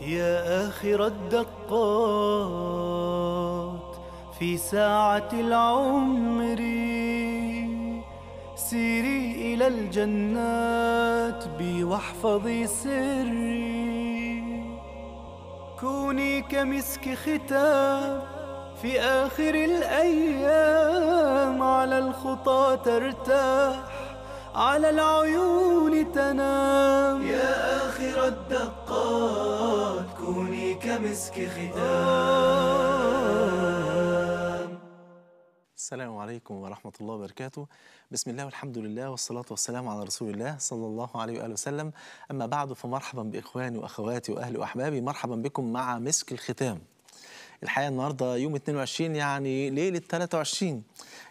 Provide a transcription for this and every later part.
يا آخر الدقات في ساعة العمر سيري إلى الجنات بي واحفظي سري كوني كمسك ختام في آخر الأيام على الخطى ترتاح على العيون تنام يا آخر الدقات تكوني كمسك ختام السلام عليكم ورحمة الله وبركاته بسم الله والحمد لله والصلاة والسلام على رسول الله صلى الله عليه وآله وسلم أما بعد فمرحبا بإخواني وأخواتي وأهلي وأحبابي مرحبا بكم مع مسك الختام الحقيقة النهاردة يوم 22 يعني ليلة 23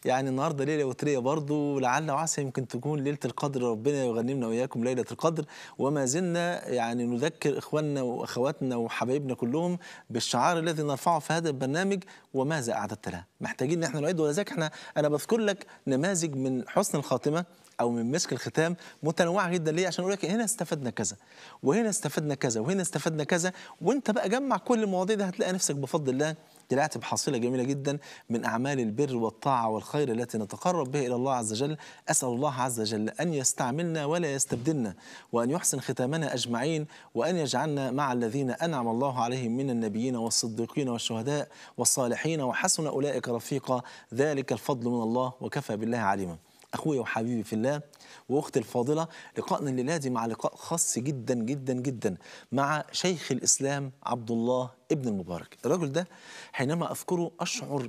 يعني النهارده ليله وتريه برضه لعل وعسى يمكن تكون ليله القدر ربنا يغنمنا واياكم ليله القدر وما زلنا يعني نذكر اخواننا واخواتنا وحبايبنا كلهم بالشعار الذي نرفعه في هذا البرنامج وماذا اعددت لها محتاجين ان احنا نعيد ولذلك احنا انا بذكر لك نماذج من حسن الخاتمه او من مسك الختام متنوعه جدا ليه عشان اقول لك هنا استفدنا كذا وهنا استفدنا كذا وهنا استفدنا كذا وانت بقى جمع كل المواضيع دي هتلاقي نفسك بفضل الله طلعت بحصيله جميله جدا من اعمال البر والطاعه والخير التي نتقرب به الى الله عز وجل اسال الله عز وجل ان يستعملنا ولا يستبدلنا وان يحسن ختامنا اجمعين وان يجعلنا مع الذين انعم الله عليهم من النبيين والصديقين والشهداء والصالحين وحسن اولئك رفيقا ذلك الفضل من الله وكفى بالله عليما اخويا وحبيبي في الله واختي الفاضله لقائنا الليله دي مع لقاء خاص جدا جدا جدا مع شيخ الاسلام عبد الله ابن المبارك الرجل ده حينما اذكره اشعر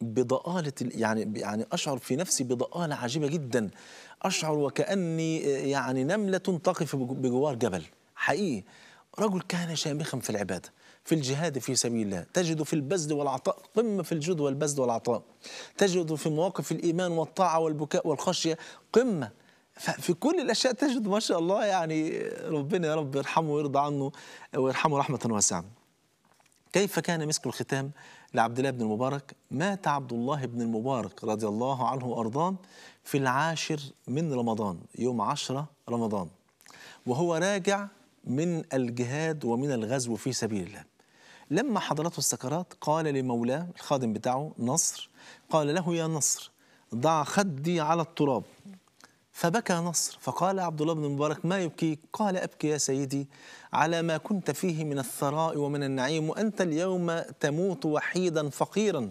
بضآلة يعني يعني أشعر في نفسي بضآلة عجيبة جدا أشعر وكأني يعني نملة تقف بجوار جبل حقيقي رجل كان شامخا في العبادة في الجهاد في سبيل الله تجد في البذل والعطاء قمة في الجد والبذل والعطاء تجد في مواقف الإيمان والطاعة والبكاء والخشية قمة في كل الأشياء تجد ما شاء الله يعني ربنا يا رب يرحمه ويرضى عنه ويرحمه رحمة واسعة كيف كان مسك الختام لعبد الله بن المبارك مات عبد الله بن المبارك رضي الله عنه وأرضاه في العاشر من رمضان يوم عشرة رمضان وهو راجع من الجهاد ومن الغزو في سبيل الله لما حضرته السكرات قال لمولاه الخادم بتاعه نصر قال له يا نصر ضع خدي على التراب فبكى نصر فقال عبد الله بن مبارك ما يبكيك قال أبكي يا سيدي على ما كنت فيه من الثراء ومن النعيم وأنت اليوم تموت وحيدا فقيرا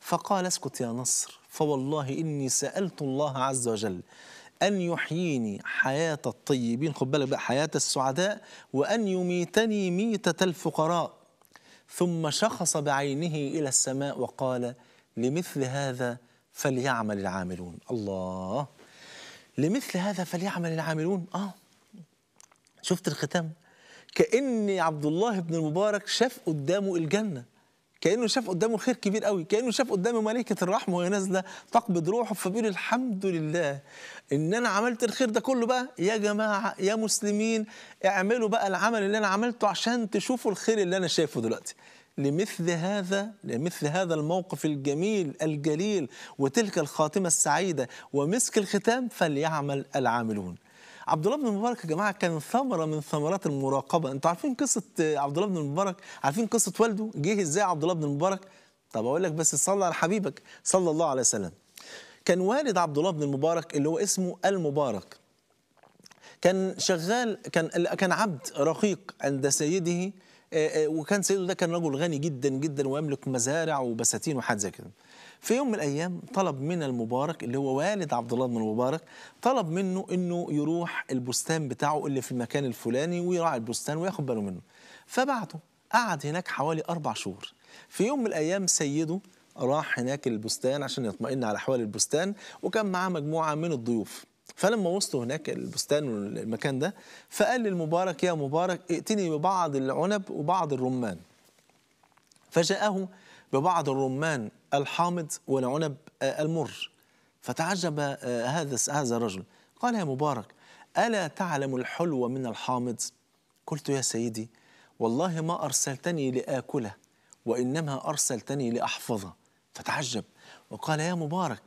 فقال اسكت يا نصر فوالله إني سألت الله عز وجل أن يحييني حياة الطيبين خد بالك بقى حياة السعداء وأن يميتني ميتة الفقراء ثم شخص بعينه إلى السماء وقال لمثل هذا فليعمل العاملون الله لمثل هذا فليعمل العاملون آه شفت الختام كأن عبد الله بن المبارك شاف قدامه الجنة كانه شاف قدامه خير كبير قوي كانه شاف قدامه ملكه الرحمه وهي نازله تقبض روحه فبيقول الحمد لله ان انا عملت الخير ده كله بقى يا جماعه يا مسلمين اعملوا بقى العمل اللي انا عملته عشان تشوفوا الخير اللي انا شايفه دلوقتي لمثل هذا لمثل هذا الموقف الجميل الجليل وتلك الخاتمه السعيده ومسك الختام فليعمل العاملون عبد الله بن مبارك يا جماعه كان ثمره من ثمرات المراقبه انتوا عارفين قصه عبد الله بن مبارك عارفين قصه والده جه ازاي عبد الله بن مبارك طب اقول لك بس صلى على حبيبك صلى الله عليه وسلم كان والد عبد الله بن المبارك اللي هو اسمه المبارك كان شغال كان كان عبد رقيق عند سيده آه، آه، وكان سيده ده كان رجل غني جدا جدا ويملك مزارع وبساتين وحاجات زي كده في يوم من الايام طلب من المبارك اللي هو والد عبد الله بن المبارك طلب منه انه يروح البستان بتاعه اللي في المكان الفلاني ويراعي البستان وياخد باله منه فبعته قعد هناك حوالي اربع شهور في يوم من الايام سيده راح هناك البستان عشان يطمئن على احوال البستان وكان معاه مجموعه من الضيوف فلما وصلوا هناك البستان والمكان ده فقال للمبارك يا مبارك ائتني ببعض العنب وبعض الرمان فجاءه ببعض الرمان الحامض والعنب آه، المر فتعجب آه، هذا هذا الرجل قال يا مبارك ألا تعلم الحلو من الحامض قلت يا سيدي والله ما أرسلتني لآكله وإنما أرسلتني لأحفظه فتعجب وقال يا مبارك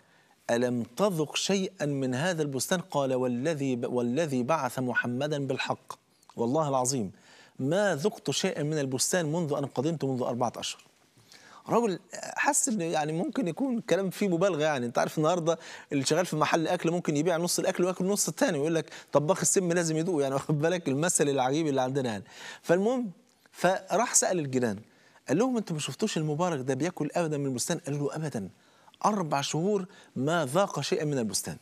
ألم تذق شيئا من هذا البستان قال والذي والذي بعث محمدا بالحق والله العظيم ما ذقت شيئا من البستان منذ أن قدمت منذ أربعة أشهر رجل حس ان يعني ممكن يكون كلام فيه مبالغه يعني انت عارف النهارده اللي شغال في محل اكل ممكن يبيع نص الاكل وياكل نص الثاني ويقول لك طباخ السم لازم يدوق يعني واخد بالك المثل العجيب اللي عندنا يعني فالمهم فراح سال الجيران قال لهم انتوا ما شفتوش المبارك ده بياكل ابدا من البستان قالوا له ابدا أربع شهور ما ذاق شيئا من البستان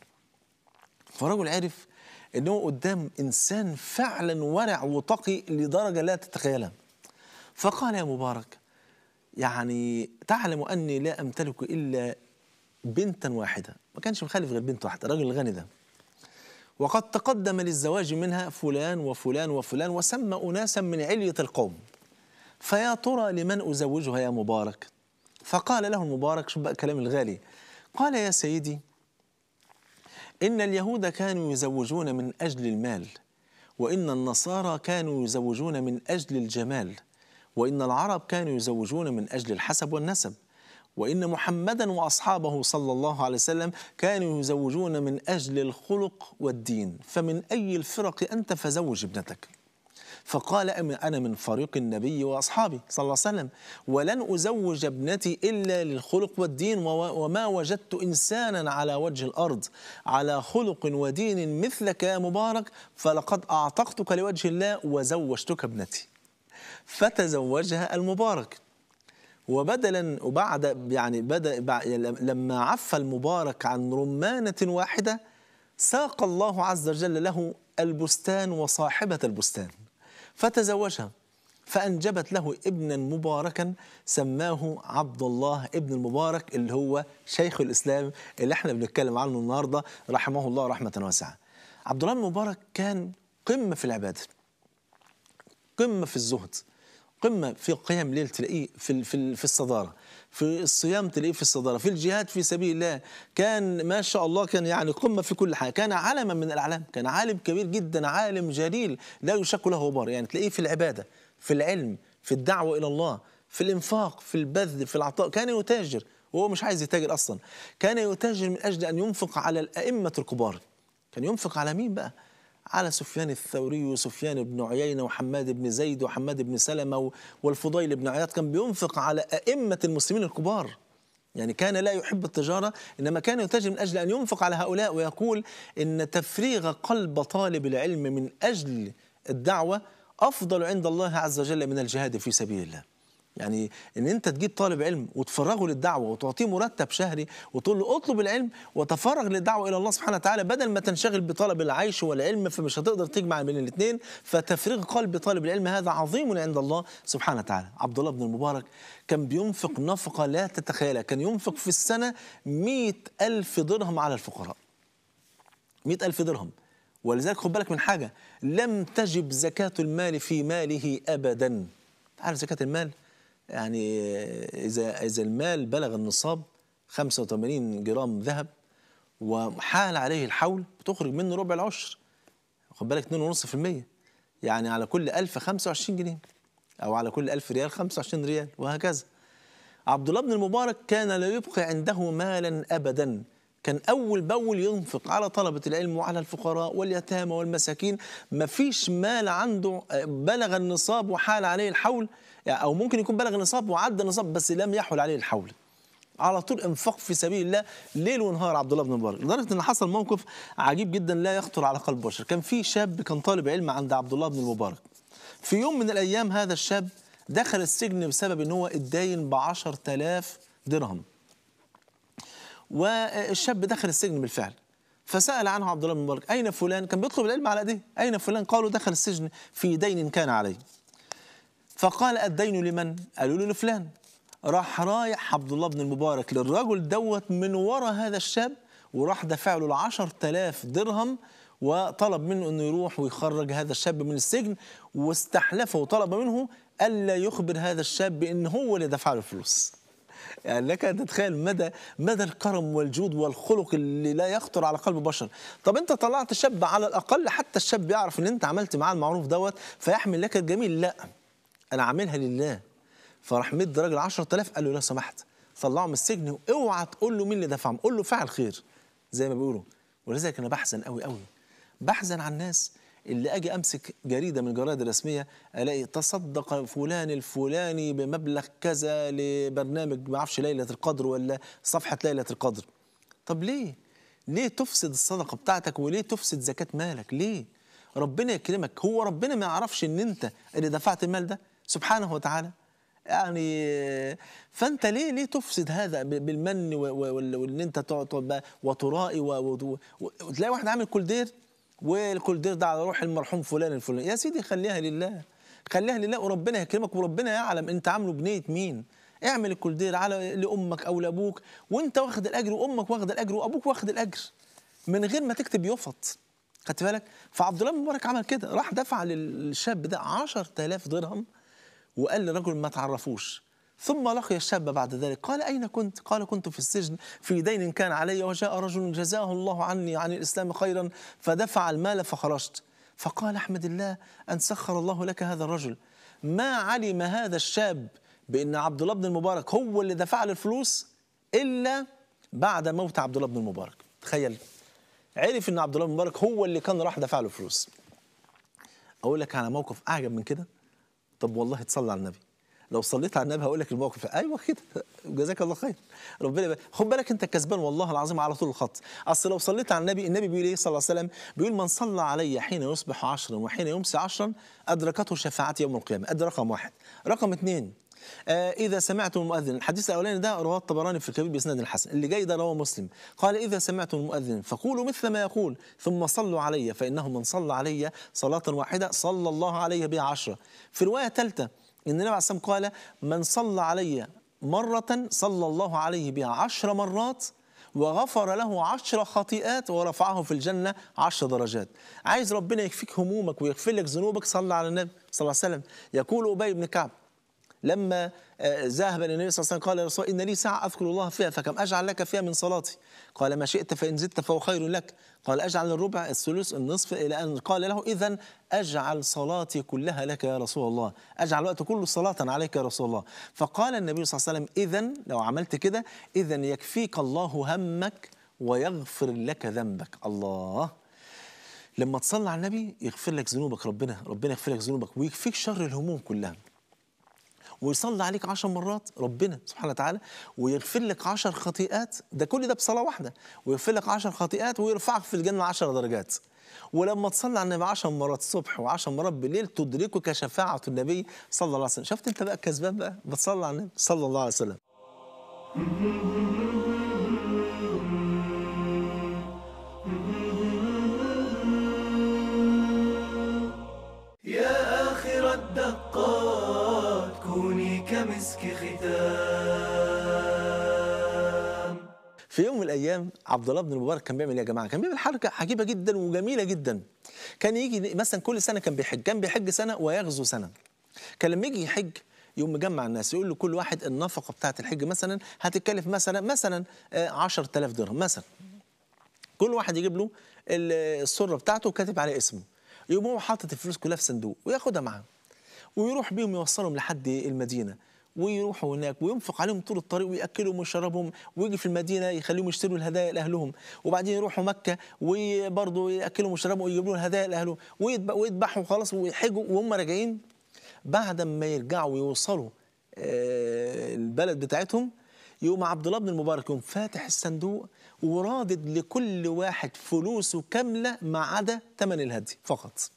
فالرجل عرف ان هو قدام انسان فعلا ورع وتقي لدرجه لا تتخيلها فقال يا مبارك يعني تعلم اني لا امتلك الا بنتا واحده ما كانش مخالف غير بنت واحده الراجل الغني ده وقد تقدم للزواج منها فلان وفلان وفلان وسمى اناسا من عليه القوم فيا ترى لمن ازوجها يا مبارك فقال له المبارك شو بقى كلام الغالي قال يا سيدي إن اليهود كانوا يزوجون من أجل المال وإن النصارى كانوا يزوجون من أجل الجمال وإن العرب كانوا يزوجون من أجل الحسب والنسب وإن محمدا وأصحابه صلى الله عليه وسلم كانوا يزوجون من أجل الخلق والدين فمن أي الفرق أنت فزوج ابنتك فقال أنا من فريق النبي وأصحابي صلى الله عليه وسلم ولن أزوج ابنتي إلا للخلق والدين وما وجدت إنسانا على وجه الأرض على خلق ودين مثلك يا مبارك فلقد أعتقتك لوجه الله وزوجتك ابنتي فتزوجها المبارك وبدلا وبعد يعني بدا لما عفى المبارك عن رمانه واحده ساق الله عز وجل له البستان وصاحبه البستان فتزوجها فأنجبت له ابنا مباركا سماه عبد الله ابن المبارك اللي هو شيخ الإسلام اللي احنا بنتكلم عنه النهاردة رحمه الله رحمة واسعة عبد الله المبارك كان قمة في العبادة قمة في الزهد قمة في قيام ليله تلاقيه في, في, في الصدارة في الصيام تلاقيه في الصدارة في الجهاد في سبيل الله كان ما شاء الله كان يعني قمة في كل حاجة كان علما من الأعلام كان عالم كبير جدا عالم جليل لا يشك له غبار يعني تلاقيه في العبادة في العلم في الدعوة إلى الله في الإنفاق في البذل في العطاء كان يتاجر وهو مش عايز يتاجر أصلا كان يتاجر من أجل أن ينفق على الأئمة الكبار كان ينفق على مين بقى على سفيان الثوري وسفيان بن عيينة وحماد بن زيد وحماد بن سلمة والفضيل بن عياد كان بينفق على أئمة المسلمين الكبار يعني كان لا يحب التجارة إنما كان يتاجر من أجل أن ينفق على هؤلاء ويقول إن تفريغ قلب طالب العلم من أجل الدعوة أفضل عند الله عز وجل من الجهاد في سبيل الله يعني ان انت تجيب طالب علم وتفرغه للدعوه وتعطيه مرتب شهري وتقول له اطلب العلم وتفرغ للدعوه الى الله سبحانه وتعالى بدل ما تنشغل بطلب العيش والعلم فمش هتقدر تجمع بين الاثنين فتفريغ قلب طالب العلم هذا عظيم عند الله سبحانه وتعالى عبد الله بن المبارك كان بينفق نفقه لا تتخيلها كان ينفق في السنه مئة ألف درهم على الفقراء مئة ألف درهم ولذلك خد بالك من حاجة لم تجب زكاة المال في ماله أبدا تعرف زكاة المال؟ يعني إذا إذا المال بلغ النصاب 85 جرام ذهب وحال عليه الحول بتخرج منه ربع العشر خد بالك 2.5% يعني على كل 1000 25 جنيه أو على كل 1000 ريال 25 ريال وهكذا عبد الله بن المبارك كان لا يبقي عنده مالا أبدا كان أول بأول ينفق على طلبة العلم وعلى الفقراء واليتامى والمساكين ما فيش مال عنده بلغ النصاب وحال عليه الحول أو ممكن يكون بلغ النصاب وعدى النصاب بس لم يحول عليه الحول على طول انفاق في سبيل الله ليل ونهار عبد الله بن مبارك لدرجه ان حصل موقف عجيب جدا لا يخطر على قلب بشر كان في شاب كان طالب علم عند عبد الله بن المبارك في يوم من الايام هذا الشاب دخل السجن بسبب ان هو اتداين ب 10000 درهم والشاب دخل السجن بالفعل فسأل عنه عبد الله بن مبارك أين فلان كان بيطلب العلم على أيديه أين فلان قالوا دخل السجن في دين كان عليه فقال الدين لمن قالوا له لفلان راح رايح عبد الله بن المبارك للرجل دوت من ورا هذا الشاب وراح دفع له ال 10000 درهم وطلب منه انه يروح ويخرج هذا الشاب من السجن واستحلفه وطلب منه الا يخبر هذا الشاب بان هو اللي دفع له الفلوس يعني لك ان تتخيل مدى مدى الكرم والجود والخلق اللي لا يخطر على قلب بشر طب انت طلعت شاب على الاقل حتى الشاب يعرف ان انت عملت معاه المعروف دوت فيحمل لك الجميل لا انا عاملها لله فراح مد راجل 10000 قال له لو سمحت طلعه من السجن واوعى تقول له مين اللي دفعهم قول له فعل خير زي ما بيقولوا ولذلك انا بحزن قوي قوي بحزن على الناس اللي اجي امسك جريده من الجرايد الرسميه الاقي تصدق فلان الفلاني بمبلغ كذا لبرنامج ما اعرفش ليله القدر ولا صفحه ليله القدر طب ليه ليه تفسد الصدقه بتاعتك وليه تفسد زكاه مالك ليه ربنا يكرمك هو ربنا ما يعرفش ان انت اللي دفعت المال ده سبحانه وتعالى يعني فانت ليه ليه تفسد هذا بالمن وان انت تقعد وترائي وتلاقي واحد عامل كل دير والكل دير ده على روح المرحوم فلان الفلان يا سيدي خليها لله خليها لله وربنا يكرمك وربنا يعلم انت عامله بنيه مين اعمل الكل دير على لامك او لابوك وانت واخد الاجر وامك واخد الاجر وابوك واخد الاجر من غير ما تكتب يفط خدت بالك فعبد الله مبارك عمل كده راح دفع للشاب ده 10000 درهم وقال للرجل ما تعرفوش ثم لقي الشاب بعد ذلك قال أين كنت؟ قال كنت في السجن في دين كان علي وجاء رجل جزاه الله عني عن الإسلام خيرا فدفع المال فخرجت فقال أحمد الله أن سخر الله لك هذا الرجل ما علم هذا الشاب بأن عبد الله بن المبارك هو اللي دفع له الفلوس إلا بعد موت عبد الله بن المبارك تخيل عرف أن عبد الله بن المبارك هو اللي كان راح دفع له الفلوس أقول لك على موقف أعجب من كده طب والله تصلي على النبي لو صليت على النبي هقول لك الموقف ايوه كده جزاك الله خير ربنا خد بالك انت كسبان والله العظيم على طول الخط اصل لو صليت على النبي النبي بيقول ايه صلى الله عليه وسلم بيقول من صلى علي حين يصبح عشرا وحين يمسي عشرا ادركته شفاعتي يوم القيامه ادي رقم واحد رقم اثنين آه إذا سمعتم المؤذن الحديث الأولاني ده رواه الطبراني في الكبير بإسناد الحسن اللي جاي ده رواه مسلم قال إذا سمعتم المؤذن فقولوا مثل ما يقول ثم صلوا علي فإنه من صلى علي صلاة واحدة صلى الله عليه بها عشرة في رواية ثالثة إن النبي عليه الصلاة قال من صلى علي مرة صلى الله عليه بها عشر مرات وغفر له عشر خطيئات ورفعه في الجنة عشر درجات عايز ربنا يكفيك همومك ويغفر لك ذنوبك صلى على النبي صلى الله عليه وسلم يقول أبي بن كعب لما آه، ذهب النبي صلى الله عليه وسلم قال يا رسول إن لي ساعة أذكر الله فيها فكم أجعل لك فيها من صلاتي قال ما شئت فإن زدت فهو خير لك قال أجعل الربع الثلث النصف إلى أن قال له إذا أجعل صلاتي كلها لك يا رسول الله أجعل وقت كله صلاة عليك يا رسول الله فقال النبي صلى الله عليه وسلم إذا لو عملت كده إذا يكفيك الله همك ويغفر لك ذنبك الله لما تصلي على النبي يغفر لك ذنوبك ربنا ربنا يغفر لك ذنوبك ويكفيك شر الهموم كلها ويصلي عليك عشر مرات ربنا سبحانه وتعالى ويغفر لك عشر خطيئات ده كل ده بصلاة واحدة ويغفر لك عشر خطيئات ويرفعك في الجنة عشر درجات ولما تصلي على النبي 10 مرات الصبح و10 مرات بالليل تدركك شفاعة النبي صلى الله عليه وسلم شفت انت بقى الكسبان بقى بتصلي على النبي صلى الله عليه وسلم الايام عبد الله بن المبارك كان بيعمل ايه يا جماعه؟ كان بيعمل حركه عجيبه جدا وجميله جدا. كان يجي مثلا كل سنه كان بيحج، كان بيحج سنه ويغزو سنه. كان لما يجي يحج يقوم مجمع الناس يقول لكل واحد النفقه بتاعه الحج مثلا هتتكلف مثلا مثلا 10000 آه، درهم مثلا. كل واحد يجيب له السره بتاعته وكاتب عليه اسمه. يقوم هو حاطط الفلوس كلها في صندوق وياخدها معاه. ويروح بيهم يوصلهم لحد المدينه ويروحوا هناك وينفق عليهم طول الطريق وياكلهم ويشربهم ويجي في المدينه يخليهم يشتروا الهدايا لاهلهم وبعدين يروحوا مكه وبرضه ياكلهم ويشربهم ويجيبوا لهم الهدايا لاهلهم ويذبحوا خلاص ويحجوا وهم راجعين بعد ما يرجعوا ويوصلوا آه، البلد بتاعتهم يقوم عبد الله بن المبارك يقوم فاتح الصندوق ورادد لكل واحد فلوسه كامله ما عدا ثمن الهدي فقط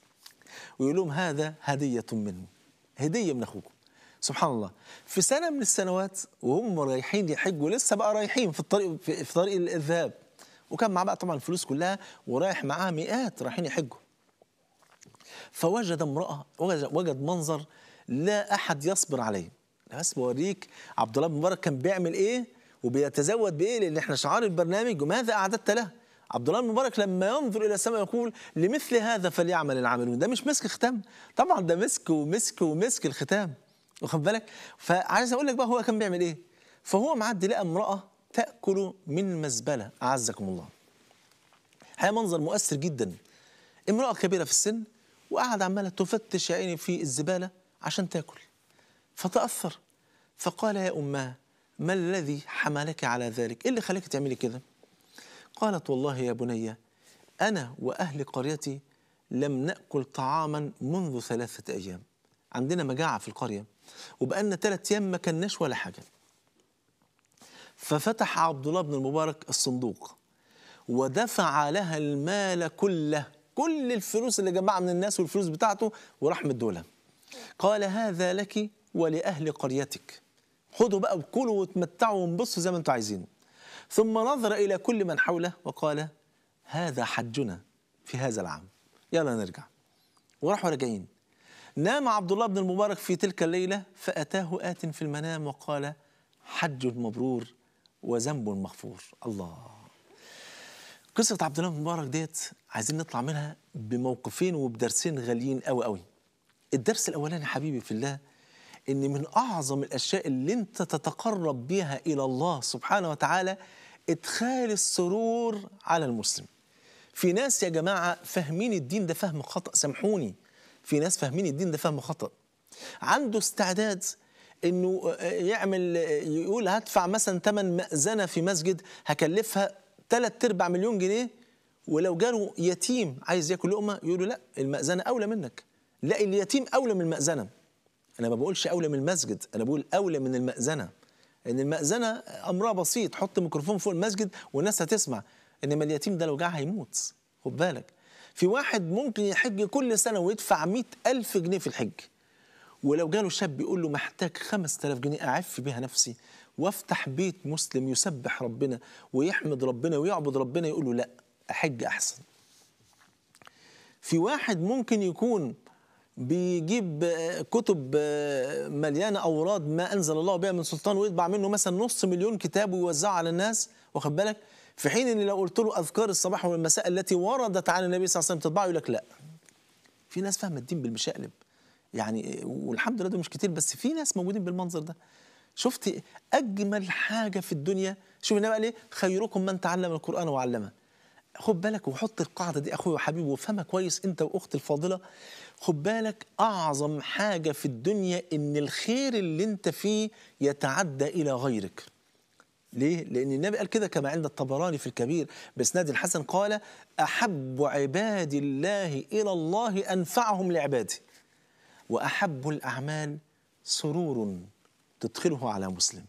ويقول لهم هذا هديه مني هديه من اخوكم سبحان الله في سنه من السنوات وهم رايحين يحجوا لسه بقى رايحين في الطريق في طريق الذهاب وكان معاه بقى طبعا الفلوس كلها ورايح معاه مئات رايحين يحجوا فوجد امراه وجد منظر لا احد يصبر عليه بس بوريك عبد الله مبارك كان بيعمل ايه وبيتزود بايه لان احنا شعار البرنامج وماذا اعددت له عبد الله المبارك لما ينظر الى السماء يقول لمثل هذا فليعمل العاملون ده مش مسك ختام طبعا ده مسك ومسك ومسك الختام واخد بالك فعايز اقول لك بقى هو كان بيعمل ايه فهو معدي لقى امراه تاكل من مزبله اعزكم الله هي منظر مؤثر جدا امراه كبيره في السن وقعد عماله تفتش يا عيني في الزباله عشان تاكل فتاثر فقال يا امها ما الذي حملك على ذلك ايه اللي خلاك تعملي كده قالت والله يا بني انا واهل قريتي لم ناكل طعاما منذ ثلاثه ايام عندنا مجاعة في القرية وبقالنا ثلاث أيام ما كناش ولا حاجة ففتح عبد الله بن المبارك الصندوق ودفع لها المال كله كل الفلوس اللي جمعها من الناس والفلوس بتاعته وراح مدولها قال هذا لك ولأهل قريتك خدوا بقى وكلوا وتمتعوا وانبصوا زي ما انتم عايزين ثم نظر إلى كل من حوله وقال هذا حجنا في هذا العام يلا نرجع وراحوا راجعين نام عبد الله بن المبارك في تلك الليلة فأتاه آت في المنام وقال حج مبرور وذنب مغفور الله قصة عبد الله بن المبارك ديت عايزين نطلع منها بموقفين وبدرسين غاليين قوي قوي الدرس الأولاني حبيبي في الله إن من أعظم الأشياء اللي أنت تتقرب بها إلى الله سبحانه وتعالى إدخال السرور على المسلم في ناس يا جماعة فاهمين الدين ده فهم خطأ سامحوني في ناس فاهمين الدين ده فهم خطأ عنده استعداد انه آه، يعمل آه، يقول هدفع مثلا ثمن مأذنة في مسجد هكلفها ثلاث ارباع مليون جنيه ولو جاله يتيم عايز ياكل لقمه يقول له لا المأذنة اولى منك لا اليتيم اولى من المأذنة انا ما بقولش اولى من المسجد انا بقول اولى من المأذنة ان المأذنة امرها بسيط حط ميكروفون فوق المسجد والناس هتسمع انما اليتيم ده لو جاع هيموت خد بالك في واحد ممكن يحج كل سنة ويدفع مئة ألف جنيه في الحج ولو جاله شاب يقول له محتاج 5000 جنيه أعف بيها نفسي وافتح بيت مسلم يسبح ربنا ويحمد ربنا ويعبد ربنا يقول له لا أحج أحسن في واحد ممكن يكون بيجيب كتب مليانة أوراد ما أنزل الله بها من سلطان ويطبع منه مثلا نص مليون كتاب ويوزعه على الناس واخد بالك في حين ان لو قلت له اذكار الصباح والمساء التي وردت عن النبي صلى الله عليه وسلم تطبعه يقول لك لا في ناس فاهمه الدين بالمشقلب يعني والحمد لله ده مش كتير بس في ناس موجودين بالمنظر ده شفت اجمل حاجه في الدنيا شوف هنا بقى ايه خيركم من تعلم القران وعلمه خد بالك وحط القاعده دي اخويا وحبيبي وافهمها كويس انت واختي الفاضله خد بالك اعظم حاجه في الدنيا ان الخير اللي انت فيه يتعدى الى غيرك ليه؟ لأن النبي قال كده كما عند الطبراني في الكبير بإسناد الحسن قال أحب عباد الله إلى الله أنفعهم لعباده وأحب الأعمال سرور تدخله على مسلم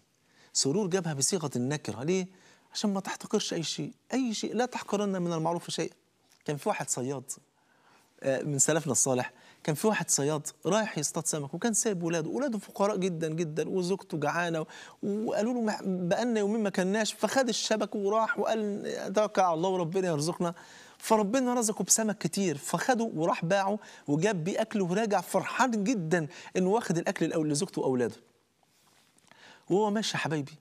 سرور جابها بصيغة النكرة ليه؟ عشان ما تحتقرش أي شيء أي شيء لا تحقرن من المعروف شيء كان في واحد صياد آه، من سلفنا الصالح كان في واحد صياد رايح يصطاد سمك وكان سايب ولاده ولاده فقراء جدا جدا وزوجته جعانه وقالوا له بقالنا يومين ما كناش فخد الشبك وراح وقال توكل على الله وربنا يرزقنا فربنا رزقه بسمك كتير فخده وراح باعه وجاب بيه اكله وراجع فرحان جدا انه واخد الاكل لزوجته واولاده وهو ماشي يا حبايبي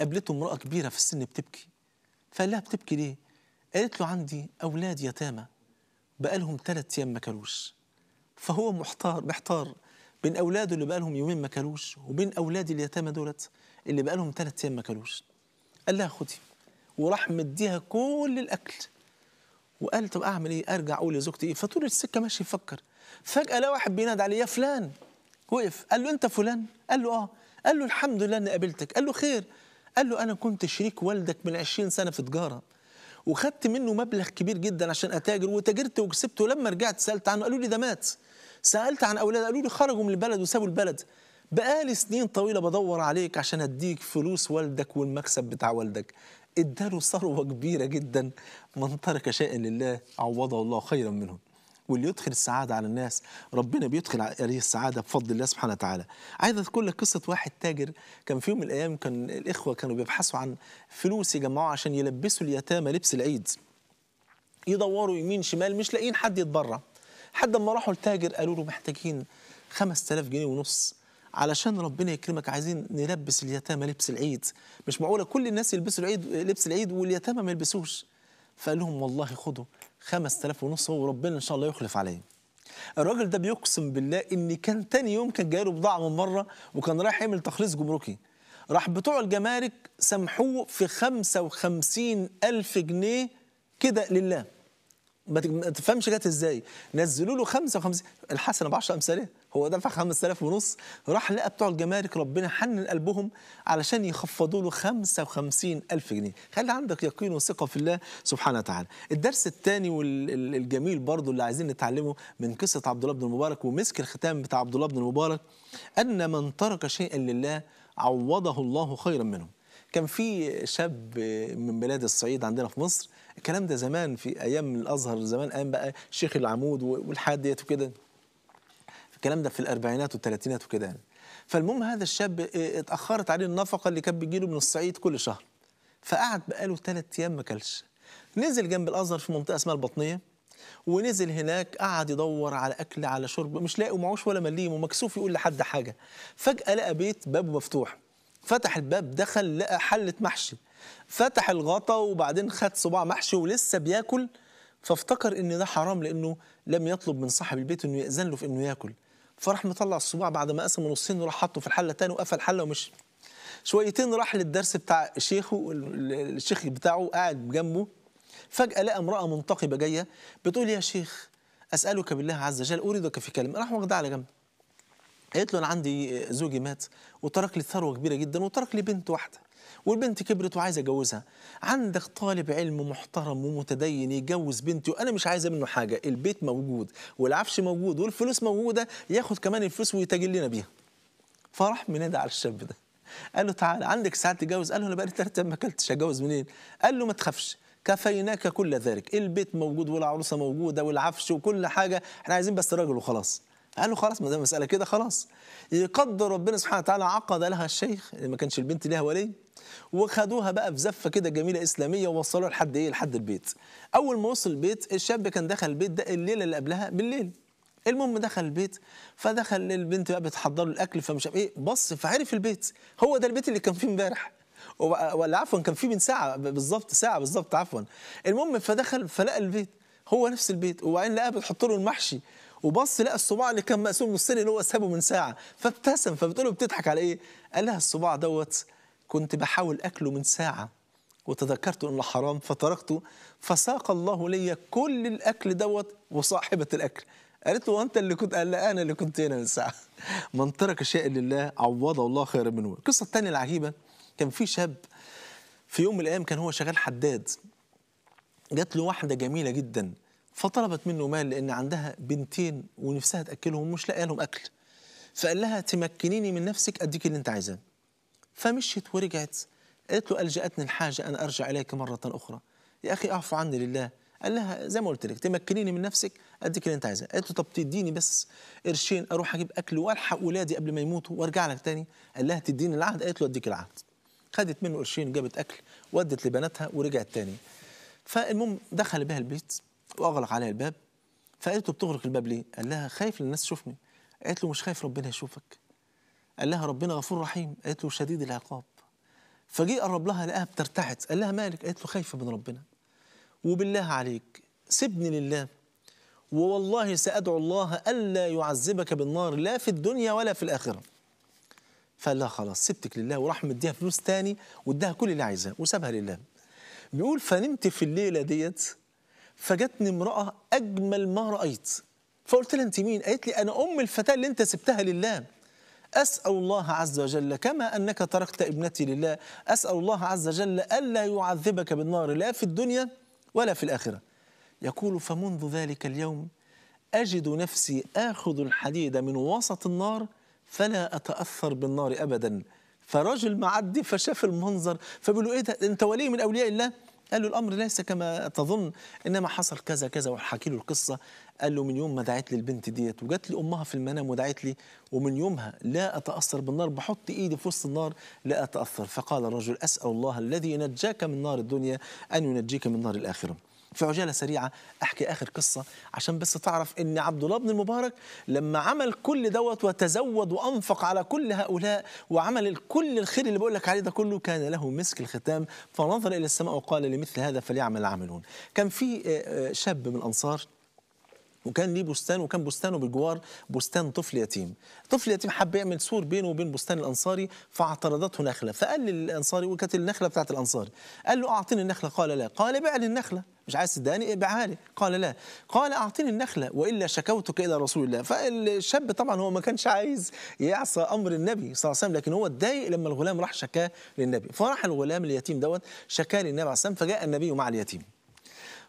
قابلته امراه كبيره في السن بتبكي فقال لها بتبكي ليه قالت له عندي اولاد يتامى بقالهم ثلاث ايام ما كلوش فهو محتار محتار بين اولاده اللي بقى لهم يومين ما كلوش وبين اولاد اليتامى دولت اللي بقى لهم ثلاث ايام ما كلوش قال لها خدي وراح مديها كل الاكل وقال طب اعمل ايه ارجع اقول لزوجتي ايه فطول السكه ماشي يفكر فجاه لقى واحد بينادي عليه يا فلان وقف قال له انت فلان قال له اه قال له الحمد لله اني قابلتك قال له خير قال له انا كنت شريك والدك من 20 سنه في تجاره وخدت منه مبلغ كبير جدا عشان اتاجر وتاجرت وكسبت ولما رجعت سالت عنه قالوا لي ده مات سالت عن اولاد قالوا لي خرجوا من البلد وسابوا البلد بقالي سنين طويله بدور عليك عشان اديك فلوس والدك والمكسب بتاع والدك اداله ثروه كبيره جدا من ترك شيئا لله عوضه الله خيرا منه واللي يدخل السعادة على الناس ربنا بيدخل عليه السعادة بفضل الله سبحانه وتعالى عايز أذكر لك قصة واحد تاجر كان في يوم من الأيام كان الإخوة كانوا بيبحثوا عن فلوس يجمعوها عشان يلبسوا اليتامى لبس العيد يدوروا يمين شمال مش لاقيين حد يتبرع لحد ما راحوا التاجر قالوا له محتاجين 5000 جنيه ونص علشان ربنا يكرمك عايزين نلبس اليتامى لبس العيد مش معقوله كل الناس يلبسوا العيد لبس العيد واليتامى ما يلبسوش فقال لهم والله خدوا 5000 ونص هو ربنا ان شاء الله يخلف عليه الراجل ده بيقسم بالله ان كان تاني يوم كان جاي له بضاعه من بره وكان رايح يعمل تخليص جمركي راح بتوع الجمارك سامحوه في 55000 جنيه كده لله ما تفهمش جت ازاي نزلوا له 55 الحسن ب 10 امثاليه هو دفع 5000 ونص راح لقى بتوع الجمارك ربنا حنن قلبهم علشان يخفضوا له 55000 جنيه خلي عندك يقين وثقه في الله سبحانه وتعالى الدرس الثاني والجميل برضو اللي عايزين نتعلمه من قصه عبد الله بن المبارك ومسك الختام بتاع عبد الله بن المبارك ان من ترك شيئا لله عوضه الله خيرا منه كان في شاب من بلاد الصعيد عندنا في مصر الكلام ده زمان في ايام الازهر زمان ايام بقى شيخ العمود والحاجات ديت وكده الكلام ده في الاربعينات والثلاثينات وكده يعني فالمهم هذا الشاب آه، اتاخرت عليه النفقه اللي كانت له من الصعيد كل شهر فقعد بقاله ثلاث ايام ما كلش نزل جنب الازهر في منطقه اسمها البطنيه ونزل هناك قعد يدور على اكل على شرب مش لاقي ومعوش ولا مليم ومكسوف يقول لحد حاجه فجاه لقى بيت بابه مفتوح فتح الباب دخل لقى حله محشي فتح الغطا وبعدين خد صباع محشي ولسه بياكل فافتكر ان ده حرام لانه لم يطلب من صاحب البيت انه ياذن له في انه ياكل فراح مطلع الصباع بعد ما قسمه نصين وراح حاطه في الحله تاني وقفل الحله ومش شويتين راح للدرس بتاع شيخه الشيخ بتاعه قاعد جنبه فجاه لقى امراه منتقبه جايه بتقول يا شيخ اسالك بالله عز وجل اريدك في كلمه راح واخدها على جنب قالت له انا عندي زوجي مات وترك لي ثروه كبيره جدا وترك لي بنت واحده والبنت كبرت وعايز اجوزها عندك طالب علم محترم ومتدين يجوز بنتي وانا مش عايزه منه حاجه البيت موجود والعفش موجود والفلوس موجوده ياخد كمان الفلوس ويتاجر لنا بيها فراح منادى إيه على الشاب ده قال له تعالى عندك ساعات تجوز قال له انا بقالي ثلاث ايام ما اكلتش هجوز منين قال له ما تخافش كفيناك كل ذلك البيت موجود والعروسه موجوده والعفش وكل حاجه احنا عايزين بس راجل وخلاص قال له خلاص ما دام المساله كده خلاص يقدر ربنا سبحانه وتعالى عقد لها الشيخ اللي ما كانش البنت ليها ولي وخدوها بقى في زفه كده جميله اسلاميه ووصلوها لحد ايه لحد البيت اول ما وصل البيت الشاب كان دخل البيت ده الليله اللي قبلها بالليل المهم دخل البيت فدخل البنت بقى بتحضر له الاكل فمش ايه بص فعرف البيت هو ده البيت اللي كان فيه امبارح ولا عفوا كان فيه من ساعه بالظبط ساعه بالظبط عفوا المهم فدخل فلقى البيت هو نفس البيت وبعدين لقاها بتحط له المحشي وبص لقى الصباع اللي كان مقسوم نصين اللي هو سابه من ساعه فابتسم فبتقول له بتضحك على ايه؟ قال لها الصباع دوت كنت بحاول اكله من ساعه وتذكرت انه حرام فتركته فساق الله لي كل الاكل دوت وصاحبه الاكل قالت له انت اللي كنت قال انا اللي كنت هنا من ساعه من ترك شيئا لله عوضه الله خيرا منه القصه الثانيه العجيبه كان في شاب في يوم من الايام كان هو شغال حداد جات له واحده جميله جدا فطلبت منه مال لأن عندها بنتين ونفسها تأكلهم ومش لاقيه لهم أكل فقال لها تمكنيني من نفسك أديك اللي أنت عايزاه فمشيت ورجعت قالت له ألجأتني الحاجة أن أرجع إليك مرة أخرى يا أخي اعفو عني لله قال لها زي ما قلت لك تمكنيني من نفسك اديك اللي انت عايزاه قالت له طب تديني بس قرشين اروح اجيب اكل والحق ولادي قبل ما يموتوا وارجع لك تاني قال لها تديني العهد قالت له اديك العهد خدت منه قرشين جابت اكل ودت لبناتها ورجعت تاني فالمهم دخل بها البيت واغلق عليها الباب فقالت له بتغلق الباب ليه؟ قال لها خايف الناس تشوفني قالت له مش خايف ربنا يشوفك قال لها ربنا غفور رحيم قالت له شديد العقاب فجه قرب لها لقاها بترتعد قال لها مالك قالت له خايفه من ربنا وبالله عليك سيبني لله ووالله سأدعو الله ألا يعذبك بالنار لا في الدنيا ولا في الآخرة فقال لها خلاص سبتك لله وراح مديها فلوس تاني واداها كل اللي عايزاه وسابها لله بيقول فنمت في الليلة ديت فجتني امرأة أجمل ما رأيت فقلت لها أنت مين؟ قالت لي أنا أم الفتاة اللي أنت سبتها لله أسأل الله عز وجل كما أنك تركت ابنتي لله أسأل الله عز وجل ألا يعذبك بالنار لا في الدنيا ولا في الآخرة يقول فمنذ ذلك اليوم أجد نفسي آخذ الحديد من وسط النار فلا أتأثر بالنار أبدا فرجل معدي فشاف المنظر فبيقول له إيه ده أنت ولي من أولياء الله قال له الامر ليس كما تظن انما حصل كذا كذا وحكي له القصه قال له من يوم ما دعت لي البنت ديت وجت لي امها في المنام ودعيت لي ومن يومها لا اتاثر بالنار بحط ايدي في وسط النار لا اتاثر فقال الرجل اسال الله الذي نجاك من نار الدنيا ان ينجيك من نار الاخره في عجاله سريعه احكي اخر قصه عشان بس تعرف ان عبد الله بن المبارك لما عمل كل دوت وتزود وانفق على كل هؤلاء وعمل كل الخير اللي بقول لك عليه ده كله كان له مسك الختام فنظر الى السماء وقال لمثل هذا فليعمل العاملون كان في آه، آه، شاب من الانصار وكان ليه بستان وكان بستانه بالجوار بستان طفل يتيم طفل يتيم حب يعمل سور بينه وبين بستان الانصاري فاعترضته نخله فقال للانصاري وكانت النخله بتاعت الانصاري قال له اعطيني النخله قال لا قال بيع لي النخله مش عايز تداني ابيعها لي قال لا قال اعطيني النخله والا شكوتك الى رسول الله فالشاب طبعا هو ما كانش عايز يعصى امر النبي صلى الله عليه وسلم لكن هو اتضايق لما الغلام راح شكاه للنبي فراح الغلام اليتيم دوت شكاه للنبي عليه الصلاه والسلام فجاء النبي مع اليتيم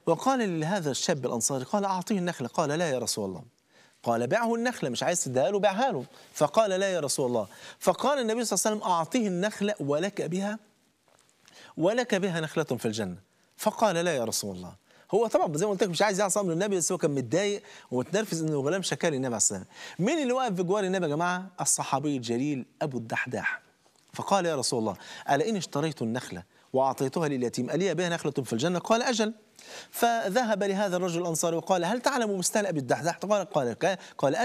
وقال لهذا الشاب الأنصاري قال أعطيه النخلة قال لا يا رسول الله قال بعه النخلة مش عايز تديها له بعها له فقال لا يا رسول الله فقال النبي صلى الله عليه وسلم أعطيه النخلة ولك بها ولك بها نخلة في الجنة فقال لا يا رسول الله هو طبعا زي ما قلت لك مش عايز يعصي امر النبي بس هو كان متضايق ومتنرفز انه غلام شكال النبي عليه السلام مين اللي واقف في جوار النبي يا جماعه الصحابي الجليل ابو الدحداح فقال يا رسول الله اني اشتريت النخله واعطيتها لليتيم الي بها نخله في الجنه قال اجل فذهب لهذا الرجل الأنصاري وقال هل تعلم مستهل أبي الدحداح قال قال قال